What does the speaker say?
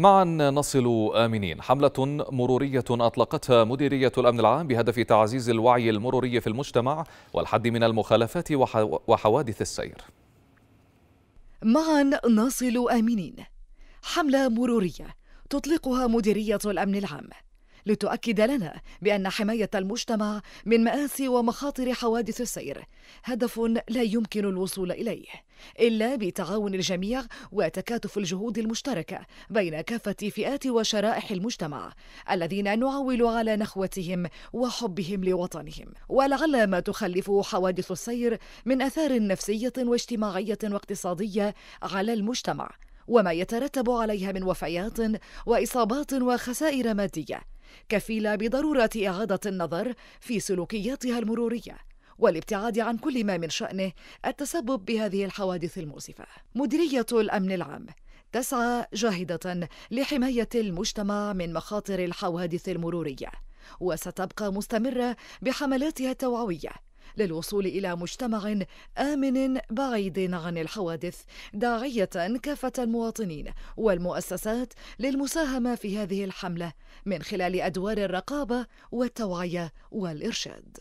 معا نصل آمنين حملة مرورية أطلقتها مديرية الأمن العام بهدف تعزيز الوعي المروري في المجتمع والحد من المخالفات وحوادث السير معا نصل آمنين حملة مرورية تطلقها مديرية الأمن العام لتؤكد لنا بأن حماية المجتمع من مآسي ومخاطر حوادث السير هدف لا يمكن الوصول إليه إلا بتعاون الجميع وتكاتف الجهود المشتركة بين كافة فئات وشرائح المجتمع الذين نعول على نخوتهم وحبهم لوطنهم ولعل ما تخلفه حوادث السير من أثار نفسية واجتماعية واقتصادية على المجتمع وما يترتب عليها من وفيات واصابات وخسائر ماديه كفيلة بضرورة إعادة النظر في سلوكياتها المرورية والابتعاد عن كل ما من شأنه التسبب بهذه الحوادث المؤسفة. مديرية الأمن العام تسعى جاهدة لحماية المجتمع من مخاطر الحوادث المرورية، وستبقى مستمرة بحملاتها التوعوية للوصول إلى مجتمع آمن بعيد عن الحوادث داعية كافة المواطنين والمؤسسات للمساهمة في هذه الحملة من خلال أدوار الرقابة والتوعية والإرشاد